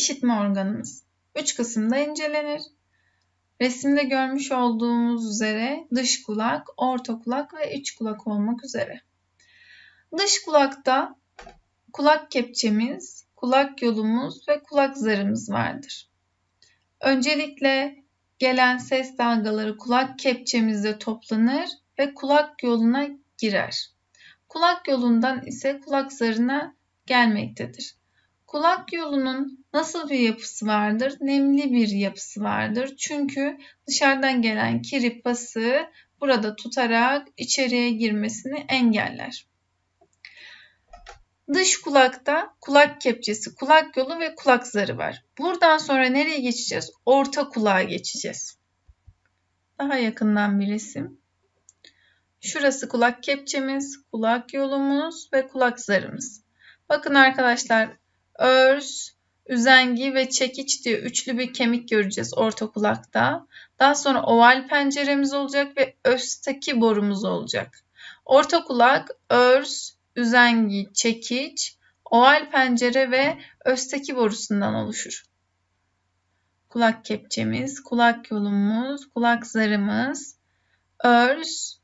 işitme organımız. üç kısımda incelenir. Resimde görmüş olduğumuz üzere dış kulak, orta kulak ve iç kulak olmak üzere. Dış kulakta kulak kepçemiz, kulak yolumuz ve kulak zarımız vardır. Öncelikle gelen ses dalgaları kulak kepçemizde toplanır ve kulak yoluna girer. Kulak yolundan ise kulak zarına gelmektedir. Kulak yolunun Nasıl bir yapısı vardır? Nemli bir yapısı vardır. Çünkü dışarıdan gelen kiri pası burada tutarak içeriye girmesini engeller. Dış kulakta kulak kepçesi, kulak yolu ve kulak zarı var. Buradan sonra nereye geçeceğiz? Orta kulağa geçeceğiz. Daha yakından bir resim. Şurası kulak kepçemiz, kulak yolumuz ve kulak zarımız. Bakın arkadaşlar örs, üzengi ve çekiç diye üçlü bir kemik göreceğiz orta kulakta. Daha sonra oval penceremiz olacak ve östaki borumuz olacak. Orta kulak, örs, üzengi, çekiç, oval pencere ve östaki borusundan oluşur. Kulak kepçemiz, kulak yolumuz, kulak zarımız, örs,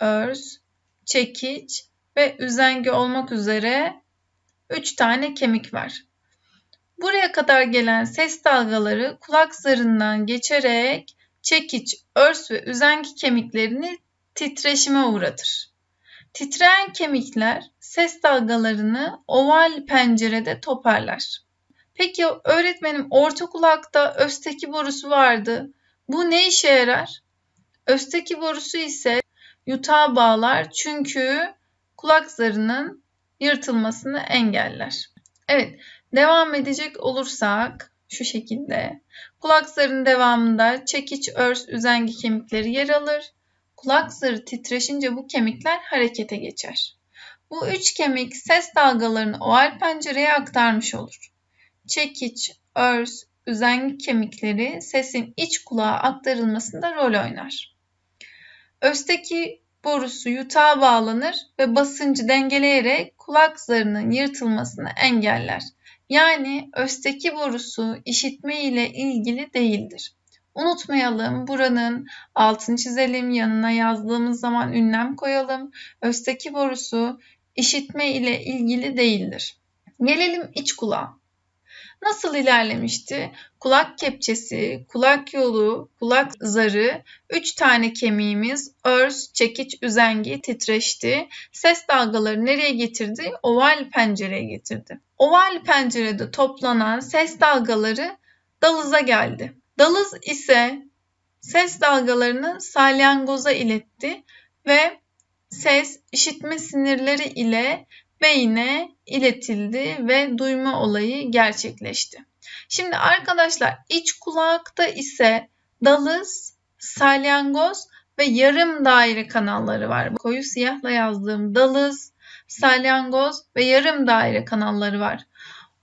örs, çekiç ve üzengi olmak üzere 3 tane kemik var. Buraya kadar gelen ses dalgaları kulak zarından geçerek çekiç, örs ve üzengi kemiklerini titreşime uğratır. Titreyen kemikler ses dalgalarını oval pencerede toparlar. Peki öğretmenim orta kulakta östeki borusu vardı. Bu ne işe yarar? Östeki borusu ise yutağa bağlar çünkü kulak zarının yırtılmasını engeller. Evet, devam edecek olursak şu şekilde. Kulak zarının devamında çekiç, örs, üzengi kemikleri yer alır. Kulak zarı titreşince bu kemikler harekete geçer. Bu üç kemik ses dalgalarını oval pencereye aktarmış olur. Çekiç, örs, üzengi kemikleri sesin iç kulağa aktarılmasında rol oynar. Östeki borusu yutağa bağlanır ve basıncı dengeleyerek kulak zarının yırtılmasını engeller. Yani östeki borusu işitme ile ilgili değildir. Unutmayalım buranın altını çizelim yanına yazdığımız zaman ünlem koyalım. Östeki borusu işitme ile ilgili değildir. Gelelim iç kulağa nasıl ilerlemişti? Kulak kepçesi, kulak yolu, kulak zarı, üç tane kemiğimiz, örs, çekiç, üzengi titreşti. Ses dalgaları nereye getirdi? Oval pencereye getirdi. Oval pencerede toplanan ses dalgaları dalıza geldi. Dalız ise ses dalgalarını salyangoza iletti ve ses işitme sinirleri ile beyne iletildi ve duyma olayı gerçekleşti. Şimdi arkadaşlar iç kulakta ise dalız, salyangoz ve yarım daire kanalları var. Koyu siyahla yazdığım dalız, salyangoz ve yarım daire kanalları var.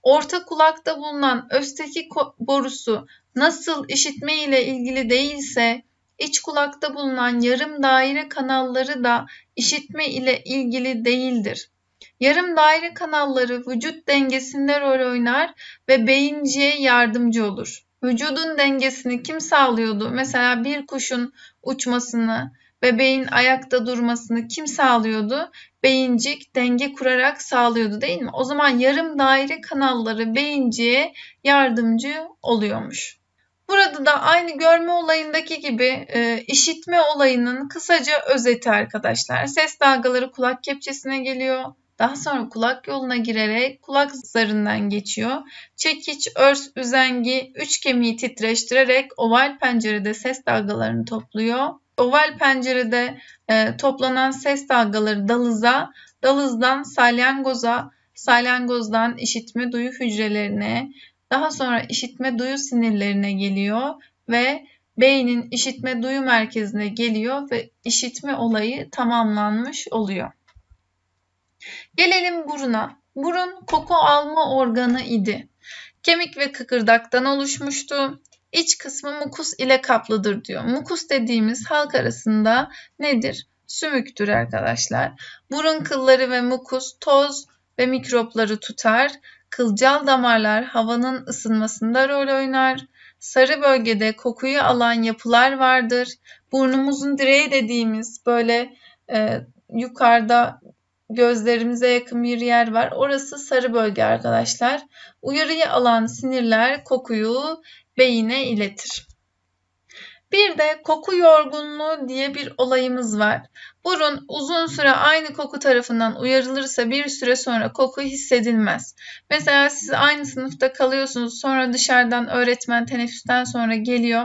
Orta kulakta bulunan östeki borusu nasıl işitme ile ilgili değilse iç kulakta bulunan yarım daire kanalları da işitme ile ilgili değildir. Yarım daire kanalları vücut dengesinde rol oynar ve beyinciye yardımcı olur. Vücudun dengesini kim sağlıyordu? Mesela bir kuşun uçmasını bebeğin ayakta durmasını kim sağlıyordu? Beyincik denge kurarak sağlıyordu değil mi? O zaman yarım daire kanalları beyinciye yardımcı oluyormuş. Burada da aynı görme olayındaki gibi e, işitme olayının kısaca özeti arkadaşlar. Ses dalgaları kulak kepçesine geliyor. Daha sonra kulak yoluna girerek kulak zarından geçiyor. Çekiç, örs, üzengi, üç kemiği titreştirerek oval pencerede ses dalgalarını topluyor. Oval pencerede e, toplanan ses dalgaları dalıza, dalızdan salyangoza, salyangozdan işitme duyu hücrelerine, daha sonra işitme duyu sinirlerine geliyor ve beynin işitme duyu merkezine geliyor ve işitme olayı tamamlanmış oluyor. Gelelim buruna. Burun koku alma organı idi. Kemik ve kıkırdaktan oluşmuştu. İç kısmı mukus ile kaplıdır diyor. Mukus dediğimiz halk arasında nedir? Sümüktür arkadaşlar. Burun kılları ve mukus toz ve mikropları tutar. Kılcal damarlar havanın ısınmasında rol oynar. Sarı bölgede kokuyu alan yapılar vardır. Burnumuzun direği dediğimiz böyle e, yukarıda gözlerimize yakın bir yer var. Orası sarı bölge arkadaşlar. Uyarıyı alan sinirler kokuyu beyine iletir. Bir de koku yorgunluğu diye bir olayımız var. Burun uzun süre aynı koku tarafından uyarılırsa bir süre sonra koku hissedilmez. Mesela siz aynı sınıfta kalıyorsunuz sonra dışarıdan öğretmen teneffüsten sonra geliyor.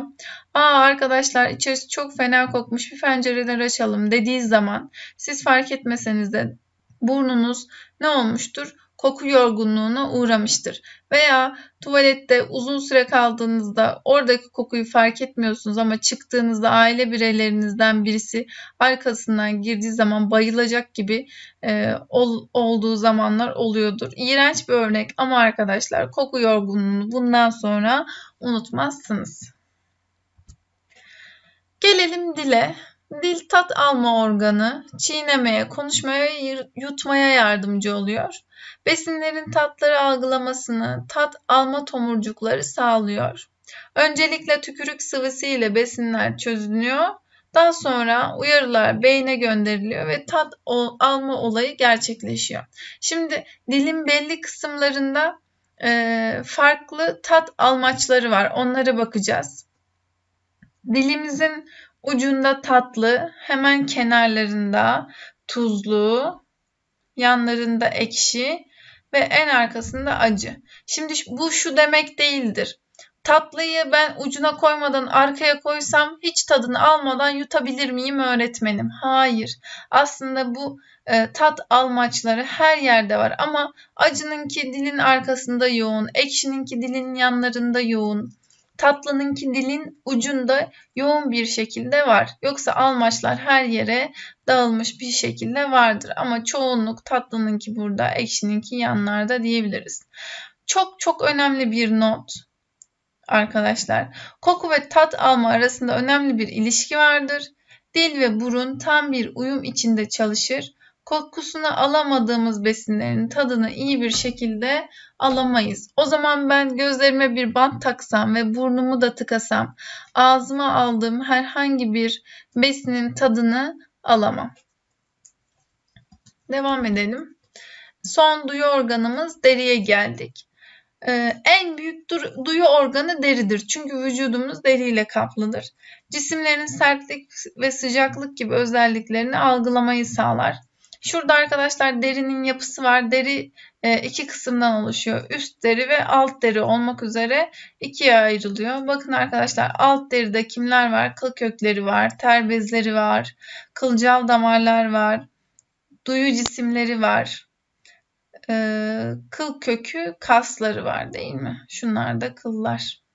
Aa arkadaşlar içerisi çok fena kokmuş bir pencereleri açalım dediği zaman siz fark etmeseniz de burnunuz ne olmuştur? Koku yorgunluğuna uğramıştır. Veya tuvalette uzun süre kaldığınızda oradaki kokuyu fark etmiyorsunuz ama çıktığınızda aile bireylerinizden birisi arkasından girdiği zaman bayılacak gibi e, ol, olduğu zamanlar oluyordur. İğrenç bir örnek ama arkadaşlar koku yorgunluğunu bundan sonra unutmazsınız. Gelelim dile. Dil tat alma organı çiğnemeye, konuşmaya ve yutmaya yardımcı oluyor. Besinlerin tatları algılamasını tat alma tomurcukları sağlıyor. Öncelikle tükürük sıvısı ile besinler çözünüyor. Daha sonra uyarılar beyne gönderiliyor ve tat alma olayı gerçekleşiyor. Şimdi dilin belli kısımlarında e, farklı tat almaçları var. Onlara bakacağız. Dilimizin Ucunda tatlı, hemen kenarlarında tuzlu, yanlarında ekşi ve en arkasında acı. Şimdi bu şu demek değildir. Tatlıyı ben ucuna koymadan arkaya koysam hiç tadını almadan yutabilir miyim öğretmenim? Hayır. Aslında bu e, tat almaçları her yerde var ama acınınki dilin arkasında yoğun, ekşininki dilin yanlarında yoğun, tatlının dilin ucunda yoğun bir şekilde var. Yoksa almaçlar her yere dağılmış bir şekilde vardır. Ama çoğunluk tatlınınki burada, ekşininki yanlarda diyebiliriz. Çok çok önemli bir not arkadaşlar. Koku ve tat alma arasında önemli bir ilişki vardır. Dil ve burun tam bir uyum içinde çalışır kokusunu alamadığımız besinlerin tadını iyi bir şekilde alamayız. O zaman ben gözlerime bir bant taksam ve burnumu da tıkasam ağzıma aldığım herhangi bir besinin tadını alamam. Devam edelim. Son duyu organımız deriye geldik. Ee, en büyük du duyu organı deridir. Çünkü vücudumuz deriyle kaplıdır. Cisimlerin sertlik ve sıcaklık gibi özelliklerini algılamayı sağlar. Şurada arkadaşlar derinin yapısı var. Deri e, iki kısımdan oluşuyor. Üst deri ve alt deri olmak üzere ikiye ayrılıyor. Bakın arkadaşlar alt deride kimler var? Kıl kökleri var, ter bezleri var, kılcal damarlar var, duyu cisimleri var. E, kıl kökü kasları var değil mi? Şunlar da kıllar.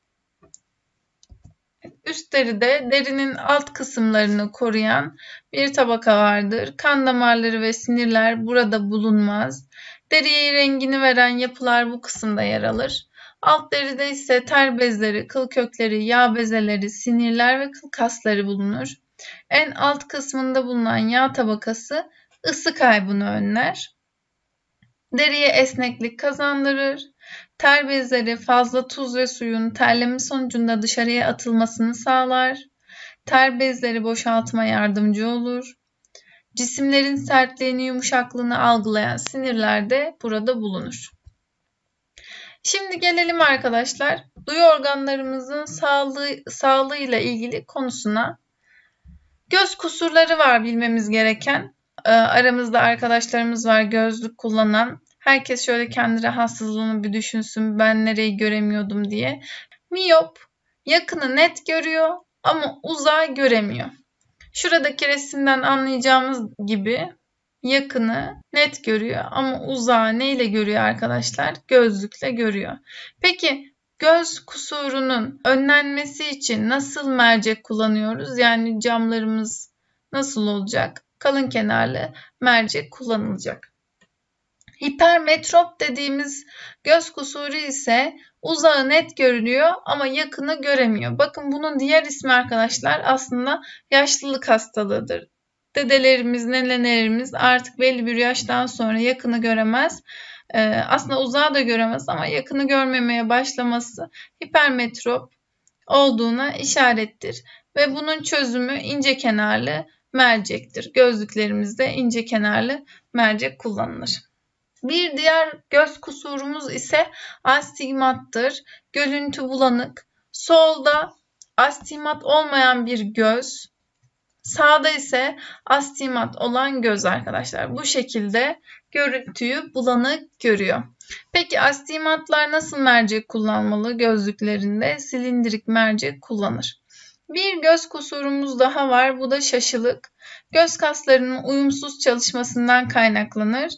Üst deri de derinin alt kısımlarını koruyan bir tabaka vardır. Kan damarları ve sinirler burada bulunmaz. Deriye rengini veren yapılar bu kısımda yer alır. Alt deride ise ter bezleri, kıl kökleri, yağ bezeleri, sinirler ve kıl kasları bulunur. En alt kısmında bulunan yağ tabakası ısı kaybını önler. Deriye esneklik kazandırır. Ter bezleri fazla tuz ve suyun terleme sonucunda dışarıya atılmasını sağlar. Ter bezleri boşaltma yardımcı olur. Cisimlerin sertliğini, yumuşaklığını algılayan sinirler de burada bulunur. Şimdi gelelim arkadaşlar duyu organlarımızın sağlığı, sağlığıyla ilgili konusuna. Göz kusurları var bilmemiz gereken. Ee, aramızda arkadaşlarımız var gözlük kullanan. Herkes şöyle kendi rahatsızlığını bir düşünsün ben nereyi göremiyordum diye. Miyop yakını net görüyor ama uzağı göremiyor. Şuradaki resimden anlayacağımız gibi yakını net görüyor ama uzağı neyle görüyor arkadaşlar? Gözlükle görüyor. Peki göz kusurunun önlenmesi için nasıl mercek kullanıyoruz? Yani camlarımız nasıl olacak? Kalın kenarlı mercek kullanılacak. Hipermetrop dediğimiz göz kusuru ise uzağı net görünüyor ama yakını göremiyor. Bakın bunun diğer ismi arkadaşlar aslında yaşlılık hastalığıdır. Dedelerimiz, nenelerimiz artık belli bir yaştan sonra yakını göremez. Ee, aslında uzağı da göremez ama yakını görmemeye başlaması hipermetrop olduğuna işarettir. Ve bunun çözümü ince kenarlı mercektir. Gözlüklerimizde ince kenarlı mercek kullanılır. Bir diğer göz kusurumuz ise astigmattır. Görüntü bulanık. Solda astigmat olmayan bir göz. Sağda ise astigmat olan göz arkadaşlar. Bu şekilde görüntüyü bulanık görüyor. Peki astigmatlar nasıl mercek kullanmalı gözlüklerinde? Silindirik mercek kullanır. Bir göz kusurumuz daha var. Bu da şaşılık. Göz kaslarının uyumsuz çalışmasından kaynaklanır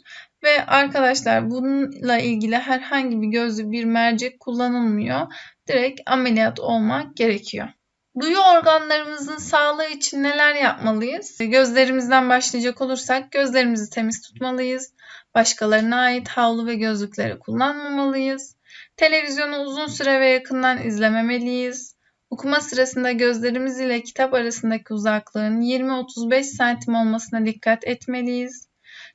ve arkadaşlar bununla ilgili herhangi bir gözlü bir mercek kullanılmıyor. Direkt ameliyat olmak gerekiyor. Duyu organlarımızın sağlığı için neler yapmalıyız? Gözlerimizden başlayacak olursak gözlerimizi temiz tutmalıyız. Başkalarına ait havlu ve gözlükleri kullanmamalıyız. Televizyonu uzun süre ve yakından izlememeliyiz. Okuma sırasında gözlerimiz ile kitap arasındaki uzaklığın 20-35 santim olmasına dikkat etmeliyiz.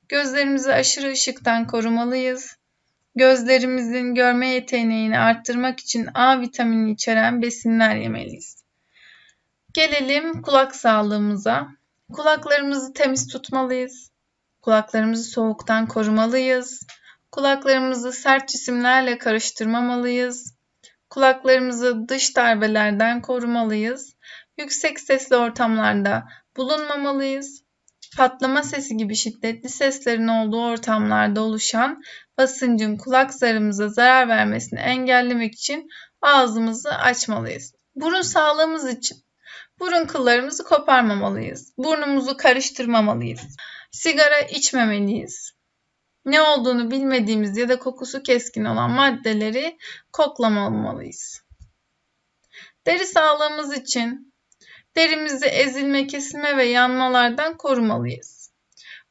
Gözlerimizi aşırı ışıktan korumalıyız. Gözlerimizin görme yeteneğini arttırmak için A vitamini içeren besinler yemeliyiz. Gelelim kulak sağlığımıza. Kulaklarımızı temiz tutmalıyız. Kulaklarımızı soğuktan korumalıyız. Kulaklarımızı sert cisimlerle karıştırmamalıyız. Kulaklarımızı dış darbelerden korumalıyız. Yüksek sesli ortamlarda bulunmamalıyız patlama sesi gibi şiddetli seslerin olduğu ortamlarda oluşan basıncın kulak zarımıza zarar vermesini engellemek için ağzımızı açmalıyız. Burun sağlığımız için burun kıllarımızı koparmamalıyız. Burnumuzu karıştırmamalıyız. Sigara içmemeliyiz. Ne olduğunu bilmediğimiz ya da kokusu keskin olan maddeleri koklamamalıyız. Deri sağlığımız için Derimizi ezilme, kesilme ve yanmalardan korumalıyız.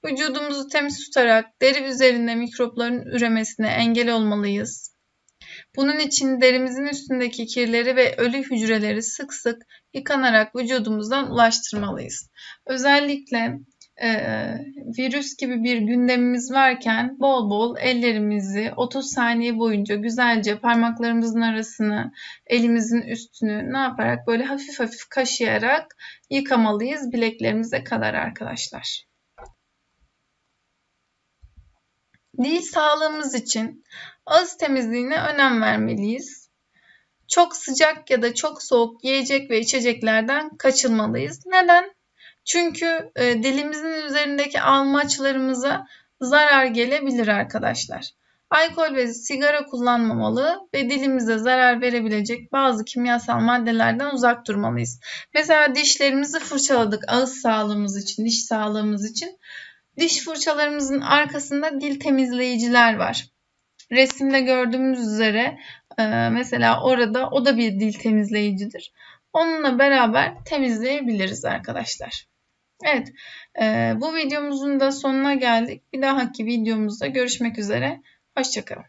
Vücudumuzu temiz tutarak deri üzerinde mikropların üremesine engel olmalıyız. Bunun için derimizin üstündeki kirleri ve ölü hücreleri sık sık yıkanarak vücudumuzdan ulaştırmalıyız. Özellikle e, virüs gibi bir gündemimiz varken bol bol ellerimizi 30 saniye boyunca güzelce parmaklarımızın arasını, elimizin üstünü ne yaparak böyle hafif hafif kaşıyarak yıkamalıyız bileklerimize kadar arkadaşlar. Dil sağlığımız için ağız temizliğine önem vermeliyiz. Çok sıcak ya da çok soğuk yiyecek ve içeceklerden kaçınmalıyız. Neden? Çünkü e, dilimizin üzerindeki almaçlarımıza zarar gelebilir arkadaşlar. Alkol ve sigara kullanmamalı ve dilimize zarar verebilecek bazı kimyasal maddelerden uzak durmalıyız. Mesela dişlerimizi fırçaladık ağız sağlığımız için, diş sağlığımız için. Diş fırçalarımızın arkasında dil temizleyiciler var. Resimde gördüğümüz üzere e, mesela orada o da bir dil temizleyicidir. Onunla beraber temizleyebiliriz arkadaşlar. Evet, e, bu videomuzun da sonuna geldik. Bir dahaki videomuzda görüşmek üzere. Hoşçakalın.